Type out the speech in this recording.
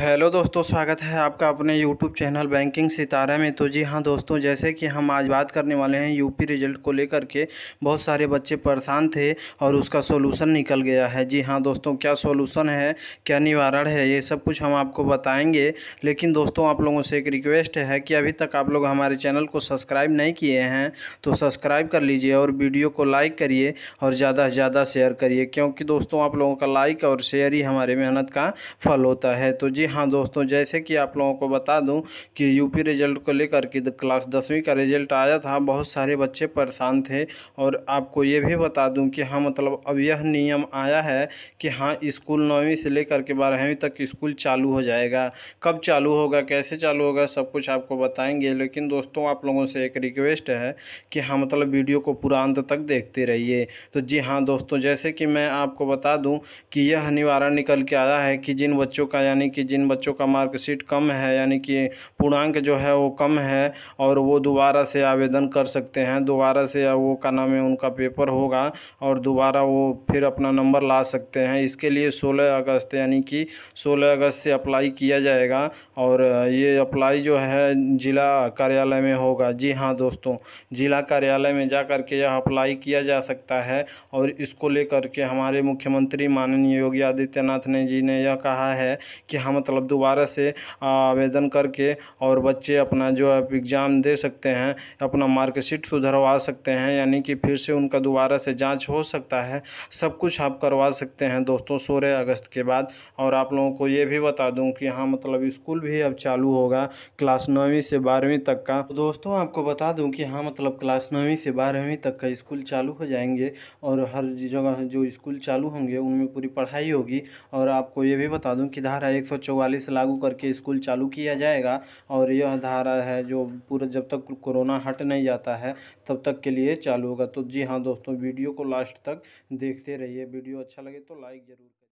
hello दोस्तों स्वागत है आपका अपने यूट्यूब चैनल बैंकिंग सितारा में तो जी हाँ दोस्तों जैसे कि हम आज बात करने वाले हैं यूपी रिजल्ट को लेकर के बहुत सारे बच्चे परेशान थे और उसका सोलूसन निकल गया है जी हाँ दोस्तों क्या सोलूसन है क्या निवारण है ये सब कुछ हम आपको बताएंगे लेकिन दोस्तों आप लोगों से एक रिक्वेस्ट है कि अभी तक आप लोग हमारे चैनल को सब्सक्राइब नहीं किए हैं तो सब्सक्राइब कर लीजिए और वीडियो को लाइक करिए और ज़्यादा से ज़्यादा शेयर करिए क्योंकि दोस्तों आप लोगों का लाइक और शेयर ही हमारे मेहनत का फल होता है तो जी जी हाँ दोस्तों जैसे कि आप लोगों को बता दूं कि यूपी रिजल्ट को लेकर के क्लास दसवीं का रिजल्ट आया था बहुत सारे बच्चे परेशान थे और आपको ये भी बता दूं कि हाँ मतलब अब यह नियम आया है कि हाँ स्कूल नौवीं से लेकर के बारहवीं तक स्कूल चालू हो जाएगा कब चालू होगा कैसे चालू होगा सब कुछ आपको बताएंगे लेकिन दोस्तों आप लोगों से एक रिक्वेस्ट है कि हाँ मतलब वीडियो को पूरा अंत तक देखते रहिए तो जी हाँ दोस्तों जैसे कि मैं आपको बता दूँ कि यह निवारण निकल के आया है कि जिन बच्चों का यानी कि जिन जिन बच्चों का मार्कशीट कम है यानी कि पूर्णांक जो है वो कम है और वो दोबारा से आवेदन कर सकते हैं दोबारा से वो का नाम है उनका पेपर होगा और दोबारा वो फिर अपना नंबर ला सकते हैं इसके लिए सोलह अगस्त यानी कि सोलह अगस्त से अप्लाई किया जाएगा और ये अप्लाई जो है ज़िला कार्यालय में होगा जी हाँ दोस्तों ज़िला कार्यालय में जा करके के यह अप्लाई किया जा सकता है और इसको लेकर के हमारे मुख्यमंत्री माननीय योगी आदित्यनाथ ने जी ने यह कहा है कि हम मतलब दोबारा से आवेदन करके और बच्चे अपना जो है एग्ज़ाम दे सकते हैं अपना मार्कशीट सुधरवा सकते हैं यानी कि फिर से उनका दोबारा से जाँच हो सकता है सब कुछ आप करवा सकते हैं दोस्तों सोलह अगस्त के बाद और आप लोगों को ये भी बता दूँ कि हाँ मतलब स्कूल भी अब चालू होगा क्लास नौवीं से बारहवीं तक का तो दोस्तों आपको बता दूँ कि हाँ मतलब क्लास नौवीं से बारहवीं तक का स्कूल चालू हो जाएंगे और हर जगह जो स्कूल चालू होंगे उनमें पूरी पढ़ाई होगी और आपको ये भी बता दूँ कि धारा एक सौ चौवालीस लागू करके स्कूल चालू किया जाएगा और यह धारा है जो पूरा जब तक कोरोना हट नहीं जाता है तब तक के लिए चालू होगा तो जी हाँ दोस्तों वीडियो को लास्ट तक देखते रहिए वीडियो अच्छा लगे तो लाइक ज़रूर